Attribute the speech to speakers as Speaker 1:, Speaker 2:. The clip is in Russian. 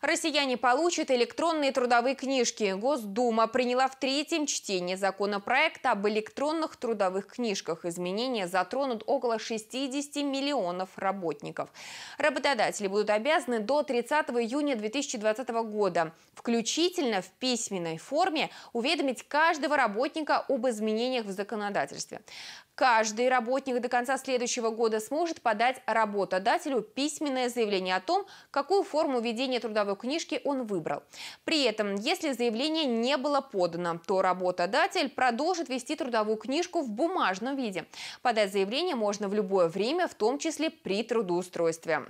Speaker 1: Россияне получат электронные трудовые книжки. Госдума приняла в третьем чтении законопроект об электронных трудовых книжках. Изменения затронут около 60 миллионов работников. Работодатели будут обязаны до 30 июня 2020 года включительно в письменной форме уведомить каждого работника об изменениях в законодательстве. Каждый работник до конца следующего года сможет подать работодателю письменное заявление о том, какую форму ведения трудовых трудовой книжки он выбрал. При этом, если заявление не было подано, то работодатель продолжит вести трудовую книжку в бумажном виде. Подать заявление можно в любое время, в том числе при трудоустройстве.